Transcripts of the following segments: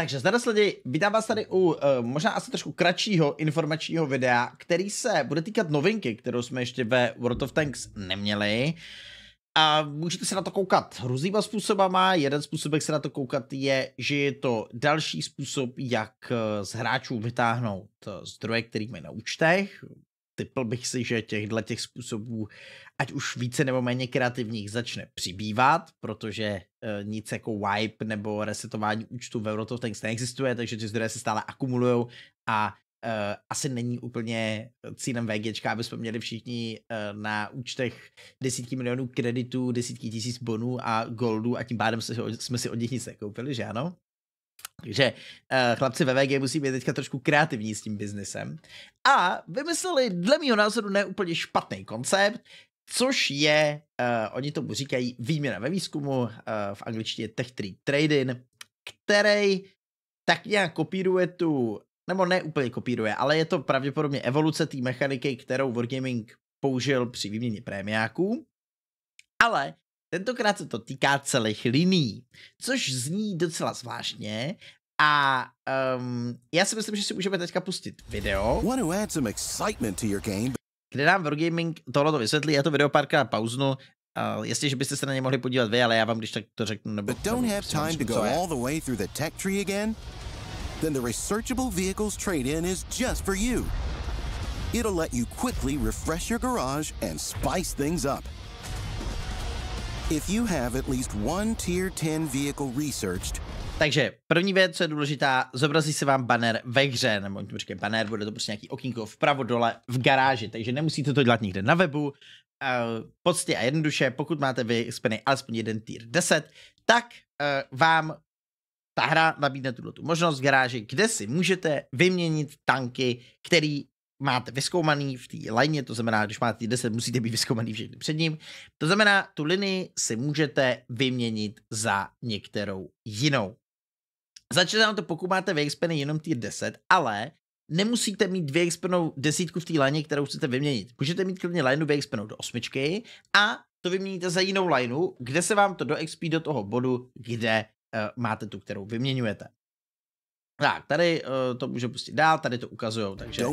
Takže zde následně vydám vás tady u uh, možná asi trošku kratšího informačního videa, který se bude týkat novinky, kterou jsme ještě ve World of Tanks neměli. A můžete se na to koukat různýma způsobama. Jeden způsob, jak se na to koukat, je, že je to další způsob, jak eh, z hráčů vytáhnout eh, zdroje, který mají na účtech typl bych si, že těchto těch způsobů, ať už více nebo méně kreativních, začne přibývat, protože e, nic jako wipe nebo resetování účtu v of Tanks neexistuje, takže ty zdroje se stále akumulují a e, asi není úplně cílem VG, aby jsme měli všichni e, na účtech desítky milionů kreditů, desítky tisíc bonů a goldů a tím pádem se, jsme si od nich nic nekoupili, že ano? Takže uh, chlapci ve VG musí být teďka trošku kreativní s tím biznesem. A vymysleli, dle mého názoru, neúplně špatný koncept, což je, uh, oni tomu říkají výměna ve výzkumu, uh, v angličtině tech Tree trading, který tak nějak kopíruje tu, nebo ne úplně kopíruje, ale je to pravděpodobně evoluce té mechaniky, kterou Wargaming použil při výměně prémiáků, ale Tentokrát se to týká celých liní, což zní docela zvláštně, a um, já si myslím, že si můžeme teďka pustit video, kde nám Wargaming tohle to vysvětlí. Já to video parka pauznu, Uh, jestli že byste se na ně mohli podívat vy, ale já vám když tak to řeknu, nebo... But don't have time to go all the way through the tech tree again? Then the researchable vehicles trade-in is just for you. It'll let you quickly refresh your garage and spice things up. Takže první věc, co je důležitá, zobrazí se vám banner ve hře, nebo počkej, banner bude to prostě nějaký okýnko vpravo dole v garáži, takže nemusíte to dělat nikde na webu. Uh, eh, poctě a jednoduše, pokud máte vy spiny alespoň jeden tier 10, tak uh, vám ta hra nabídne tuto tu možnost v garáži, kde si můžete vyměnit tanky, který máte vyskoumaný v té lině, to znamená, když máte 10, musíte být vyskoumaný všechny před ním. To znamená, tu linii si můžete vyměnit za některou jinou. Začne vám to, pokud máte vyexpeny jenom ty 10, ale nemusíte mít expenou desítku v té lině, kterou chcete vyměnit. Můžete mít klidně lineu vyexpenou do osmičky a to vyměníte za jinou lineu, kde se vám to do XP do toho bodu, kde uh, máte tu, kterou vyměňujete. Tak, tady uh, to může pustit dál, tady to ukazujou, takže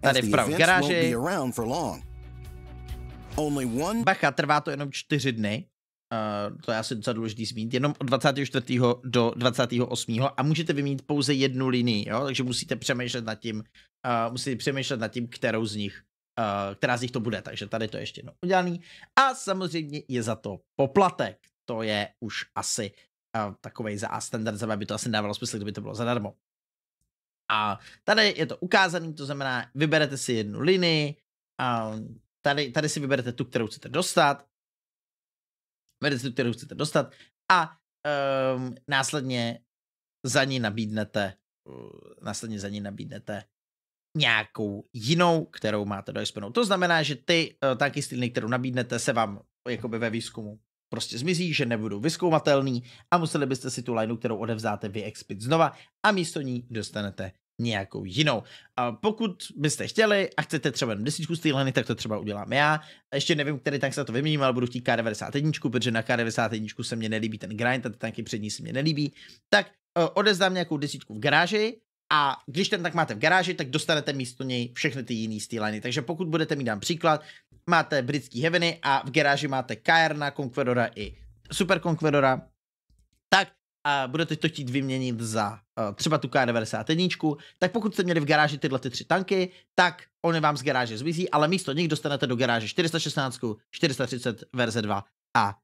tady vpravo v garáži. Bacha, trvá to jenom čtyři dny, Uh, to je asi docela důležitý zmínit, jenom od 24. do 28. a můžete vymít pouze jednu linii, jo? takže musíte přemýšlet nad tím, uh, musíte přemýšlet nad tím, kterou z nich, uh, která z nich to bude, takže tady to je ještě jednou udělaný. A samozřejmě je za to poplatek, to je už asi takovej za standard, za by to asi dávalo smysl, kdyby to bylo zadarmo. A tady je to ukázané, to znamená, vyberete si jednu linii, a tady, tady si vyberete tu, kterou chcete dostat, vyberete tu, kterou chcete dostat a um, následně za ní nabídnete, eh, následně za ní nabídnete nějakou jinou, kterou máte dojspenou. To znamená, že ty uh, eh, tanky stylny, kterou nabídnete, se vám jakoby ve výzkumu prostě zmizí, že nebudou vyskoumatelný a museli byste si tu lineu, kterou odevzáte vyexpit znova a místo ní dostanete nějakou jinou. A pokud byste chtěli a chcete třeba jenom desítku z té tak to třeba udělám já. A ještě nevím, který tank se to vyměním, ale budu chtít K91, protože na K91 se mně nelíbí ten grind a ty tanky přední se mně nelíbí. Tak eh, odezdám nějakou desítku v garáži a když ten tak máte v garáži, tak dostanete místo něj všechny ty jiný styliny. Takže pokud budete mít dám příklad, máte britský Heaveny a v garáži máte Kajerna, Conquerora i Super Conquerora, tak a budete to chtít vyměnit za uh, třeba tu K91, tak pokud jste měli v garáži tyhle ty tři tanky, tak oni vám z garáže zmizí, ale místo nich dostanete do garáže 416, 430 verze 2 a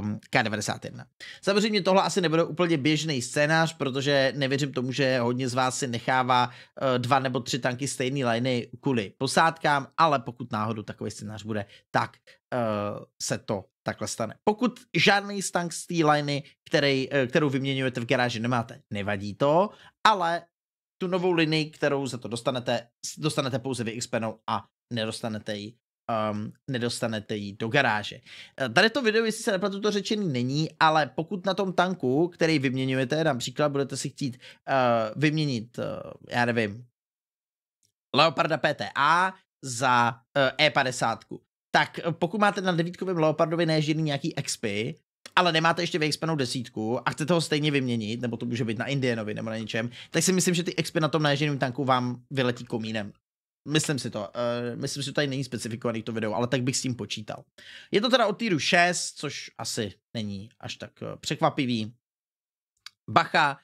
um, ehm, K91. Samozřejmě tohle asi nebude úplně běžný scénář, protože nevěřím tomu, že hodně z vás si nechává uh, dva nebo tři tanky stejné liney kvůli posádkám, ale pokud náhodou takový scénář bude, tak uh, se to takhle stane. Pokud žádný tank z té liney, který, uh, kterou vyměňujete v garáži, nemáte, nevadí to, ale tu novou linii, kterou za to dostanete, dostanete pouze vyexpenou a nedostanete ji um, nedostanete ji do garáže. Eh, tady to video, jestli se nepletu, to řečený není, ale pokud na tom tanku, který vyměňujete, například budete si chtít uh, vyměnit, uh, já nevím, Leoparda PTA za uh, E50, tak pokud máte na devítkovém Leopardovi nežírný nějaký XP, ale nemáte ještě vyexpenou desítku a chcete ho stejně vyměnit, nebo to může být na Indienovi nebo na něčem, tak si myslím, že ty expy na tom naježeném tanku vám vyletí komínem. Myslím si to. Uh, myslím si, že tady není specifikovaný to video, ale tak bych s tím počítal. Je to teda od týru 6, což asi není až tak uh, překvapivý. Bacha,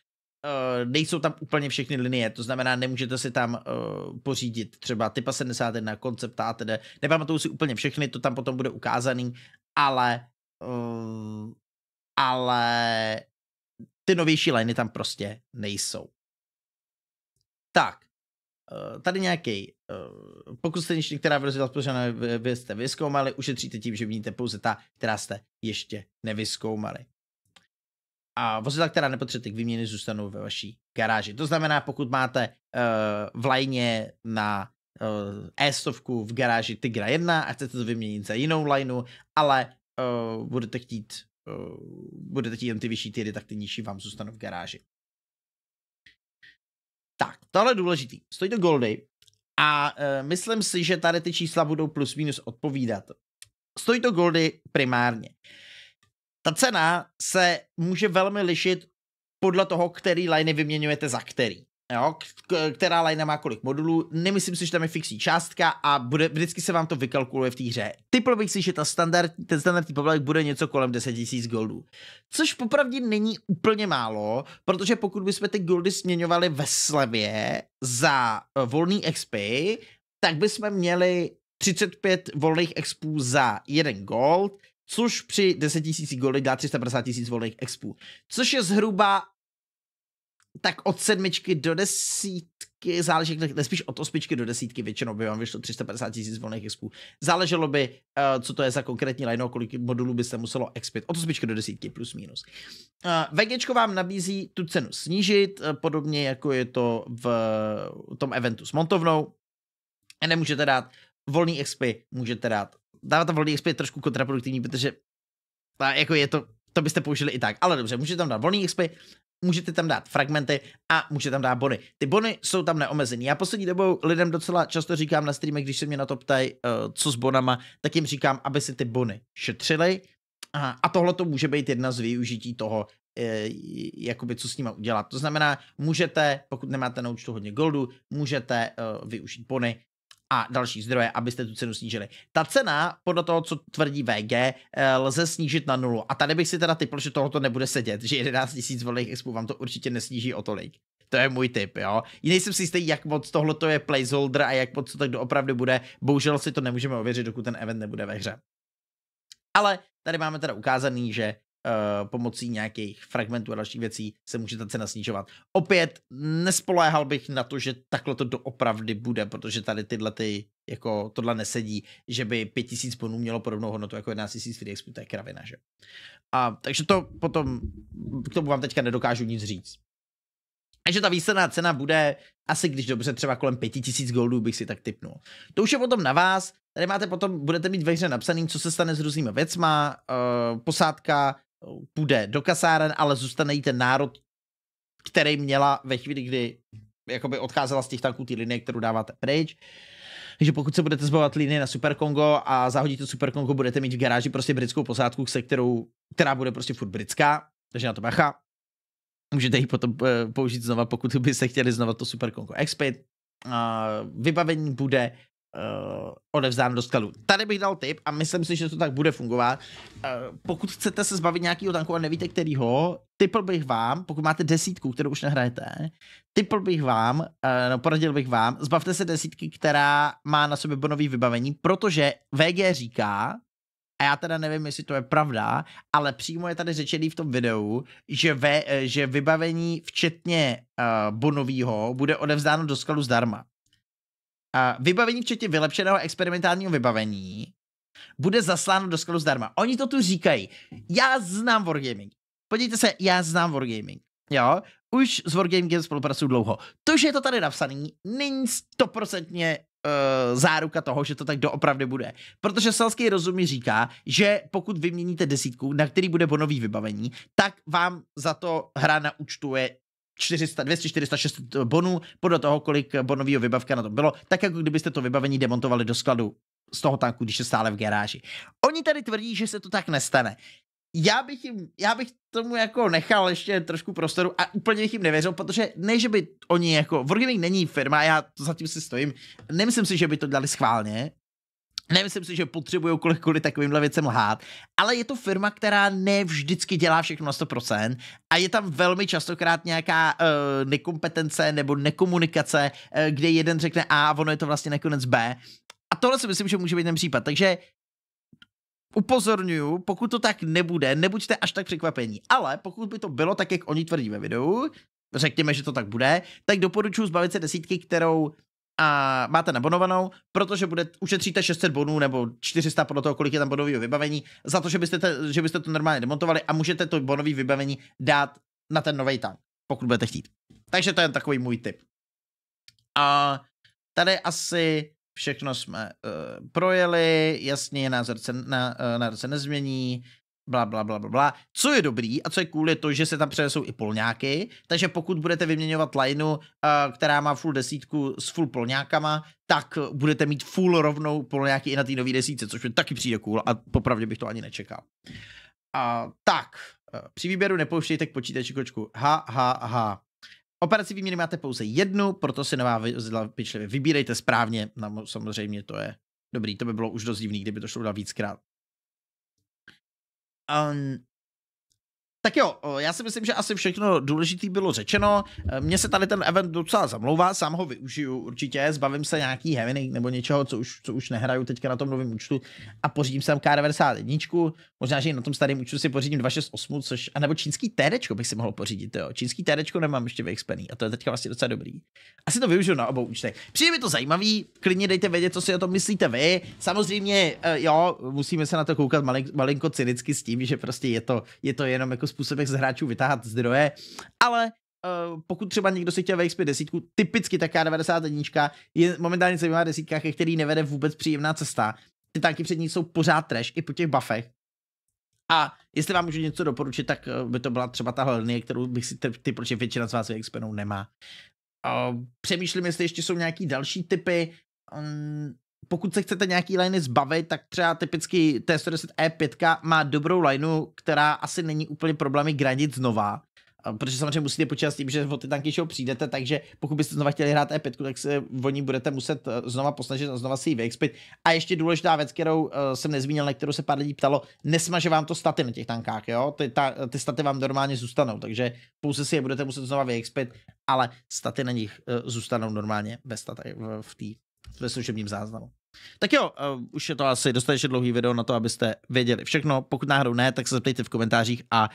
uh, nejsou tam úplně všechny linie, to znamená, nemůžete si tam uh, pořídit třeba typa 71, koncepta a tedy. Nepamatuju si úplně všechny, to tam potom bude ukázaný, ale uh, ale ty novější liny tam prostě nejsou. Tak, Eh, tady nějaký, eh, pokud jste která verze rozpočena, vy jste vyskoumali, ušetříte tím, že vidíte pouze ta, která jste ještě nevyskoumali. A vozidla, která nepotřebujete k výměně, zůstanou ve vaší garáži. To znamená, pokud máte uh, v lajně na uh, e-stovku v garáži Tigra 1 a chcete to vyměnit za jinou lajnu, ale uh, budete chtít uh, budete chtít jen ty vyšší týry, tak ty nižší vám zůstanou v garáži tohle je důležitý. Stojí to goldy a uh, myslím si, že tady ty čísla budou plus minus odpovídat. Stojí to goldy primárně. Ta cena se může velmi lišit podle toho, který liney vyměňujete za který jo, která line má kolik modulů, nemyslím si, že tam je fixní částka a bude, vždycky se vám to vykalkuluje v té hře. Typl bych si, že ta standard, ten standardní poplatek bude něco kolem 10 000 goldů. Což popravdě není úplně málo, protože pokud bychom ty goldy směňovali ve slevě za eh, volný XP, tak bychom měli 35 volných expů za jeden gold, což při 10 000 goldy dá 350 000 volných expů, což je zhruba tak od sedmičky do desítky, záleží, nespíš od osmičky do desítky, většinou by vám vyšlo 350 tisíc volných expů. Záleželo by, eh, co to je za konkrétní line, kolik modulů byste muselo expit. Od osmičky do desítky plus minus. Uh, eh, VGčko vám nabízí tu cenu snížit, eh, podobně jako je to v tom eventu s montovnou. Nemůžete dát volný expy, můžete dát. Dávat tam volný expy je trošku kontraproduktivní, protože ta, jako je to to byste použili i tak. Ale dobře, můžete tam dát volný XP, můžete tam dát fragmenty a můžete tam dát bony. Ty bony jsou tam neomezený. Já poslední dobou lidem docela často říkám na streamech, když se mě na to ptají, eh, co s bonama, tak jim říkám, aby si ty bony šetřili. A tohle to může být jedna z využití toho, eh, jakoby co s nima udělat. To znamená, můžete, pokud nemáte na účtu hodně goldu, můžete eh, využít bony a další zdroje, abyste tu cenu snížili. Ta cena, podle toho, co tvrdí VG, eh, lze snížit na nulu. A tady bych si teda typl, že tohoto nebude sedět, že 11 000 volných expů vám to určitě nesníží o tolik. To je můj tip, jo. Nejsem si jistý, jak moc tohle to je placeholder a jak moc to tak doopravdy bude. Bohužel si to nemůžeme ověřit, dokud ten event nebude ve hře. Ale tady máme teda ukázaný, že Eh, pomocí nějakých fragmentů a dalších věcí se může ta cena snižovat. Opět nespoléhal bych na to, že takhle to doopravdy bude, protože tady tyhle ty, jako tohle nesedí, že by 5000 bonů mělo podobnou hodnotu jako 11 000 free expu, to je kravina, že? A, takže to potom, k tomu vám teďka nedokážu nic říct. Takže ta výsledná cena bude asi, když dobře, třeba kolem 5000 goldů bych si tak typnul. To už je potom na vás, Tady máte potom, budete mít ve hře napsaný, co se stane s různýma věcma, uh, posádka půjde do kasáren, ale zůstane jí ten národ, který měla ve chvíli, kdy jakoby odcházela z těch tanků ty linie, kterou dáváte pryč. Takže pokud se budete zbavovat linie na Super Kongo a zahodíte Super Kongo, budete mít v garáži prostě britskou posádku, se kterou, která bude prostě furt britská, takže na to bacha. Můžete ji potom eh, použít znova, pokud byste chtěli znova to Super Kongo Exped. Vybavení bude uh, odevzdán do skladu. Tady bych dal tip a myslím si, že to tak bude fungovat. Uh, pokud chcete se zbavit nějakého tanku a nevíte kterýho, typl bych vám, pokud máte desítku, kterou už nehrajete, typl bych vám, uh, no poradil bych vám, zbavte se desítky, která má na sobě bonový vybavení, protože VG říká, a já teda nevím, jestli to je pravda, ale přímo je tady řečený v tom videu, že, ve, že vybavení včetně uh, bonového bude odevzdáno do skalu zdarma uh, vybavení včetně vylepšeného experimentálního vybavení bude zasláno do skladu zdarma. Oni to tu říkají. Já znám Wargaming. Podívejte se, já znám Wargaming. Jo, už s Wargamingem spolupracuju dlouho. To, že je to tady napsané, není stoprocentně uh, záruka toho, že to tak doopravdy bude. Protože selský rozum mi říká, že pokud vyměníte desítku, na který bude bonový vybavení, tak vám za to hra naučtuje 400, 200, 600 bonů podle toho, kolik eh, bonového vybavka na tom bylo, tak jako kdybyste to vybavení demontovali do skladu z toho tanku, když je stále v garáži. Oni tady tvrdí, že se to tak nestane. Já bych, jim, já bych tomu jako nechal ještě trošku prostoru a úplně bych jim nevěřil, protože ne, že by oni jako, Wargaming není firma, já to zatím si stojím, nemyslím si, že by to dali schválně, Nemyslím si, že potřebují kvůli, kvůli takovýmhle věcem lhát, ale je to firma, která ne vždycky dělá všechno na 100% a je tam velmi častokrát nějaká uh, nekompetence nebo nekomunikace, uh, kde jeden řekne A a ono je to vlastně nakonec B. A tohle si myslím, že může být ten případ. Takže upozorňuju, pokud to tak nebude, nebuďte až tak překvapení. Ale pokud by to bylo tak, jak oni tvrdí ve videu, řekněme, že to tak bude, tak doporučuji zbavit se desítky, kterou a máte nabonovanou, protože bude, ušetříte 600 bonů nebo 400 podle toho, kolik je tam bonového vybavení, za to, že byste, te, že byste to normálně demontovali a můžete to bonové vybavení dát na ten nový tank, pokud budete chtít. Takže to je takový můj tip. A tady asi všechno jsme uh, projeli, jasně názor se, na, uh, názor se nezmění, bla, bla, bla, bla, bla. Co je dobrý a co je cool je to, že se tam přenesou i polňáky, takže pokud budete vyměňovat lineu, eh, která má full desítku s full polňákama, tak budete mít full rovnou polňáky i na té nové desítce, což mi taky přijde cool a popravdě bych to ani nečekal. A, tak, eh, při výběru nepouštějte k počítači kočku. Ha, ha, ha. Operaci výměny máte pouze jednu, proto si nová vozidla pičlivě vybírejte správně. No, samozřejmě to je dobrý, to by bylo už dost divný, kdyby to šlo dál víckrát. on um, Tak jo, já si myslím, že asi všechno důležité bylo řečeno. E, mně se tady ten event docela zamlouvá, sám ho využiju určitě, zbavím se nějaký heviny nebo něčeho, co už, co už nehraju teďka na tom novém účtu a pořídím sem K91, možná, že i na tom starém účtu si pořídím 268, což, a nebo čínský TD bych si mohl pořídit, jo. Čínský TD nemám ještě vyexpený a to je teďka vlastně docela dobrý. Asi to využiju na obou účtech. Přijde mi to zajímavý, klidně dejte vědět, co si o tom myslíte vy. Samozřejmě, e, jo, musíme se na to koukat malinko cynicky s tím, že prostě je to, je to jenom jako jak z hráčů vytáhat zdroje, ale Uh, pokud třeba někdo si chtěl XP desítku, typicky taká 91 je momentálně zajímavá desítka, ke který nevede vůbec příjemná cesta. Ty tanky před ní jsou pořád trash, i po těch buffech. A jestli vám můžu něco doporučit, tak eh, by to byla třeba tahle linie, kterou bych si ty, proč většina z vás VXP nemá. Eh, přemýšlím, jestli ještě jsou nějaký další typy. Mm, pokud se chcete nějaký liney zbavit, tak třeba typicky T110E5 má dobrou lineu, která asi není úplně problémy granit znova, protože samozřejmě musíte počítat s tím, že o ty tanky show přijdete, takže pokud byste znova chtěli hrát E5, tak se o ní budete muset eh, znova posnažit a znova si ji vyexpit. A ještě důležitá věc, kterou eh, jsem nezmínil, na kterou se pár lidí ptalo, nesmaže vám to staty na těch tankách, jo? Ty, ta, ty staty vám normálně zůstanou, takže pouze si je budete muset znova vyexpit, ale staty na nich eh, zůstanou normálně bez staty v, v té ve služebním záznamu. Tak jo, uh, už je to asi dostatečně dlouhý video na to, abyste věděli všechno. Pokud náhodou ne, tak se zeptejte v komentářích a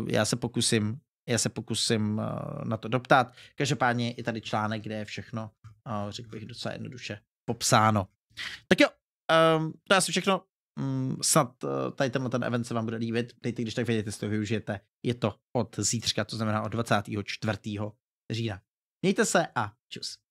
uh, já se pokusím já se pokusím uh, na to doptat. Každopádně je tady článek, kde je všechno, uh, řekl bych, docela jednoduše popsáno. Tak jo, um, to je asi všechno. Um, snad uh, tady tenhle ten event se vám bude líbit. Dejte, když tak vědět, jestli to využijete. Je to od zítřka, to znamená od 24. října. Mějte se a čus.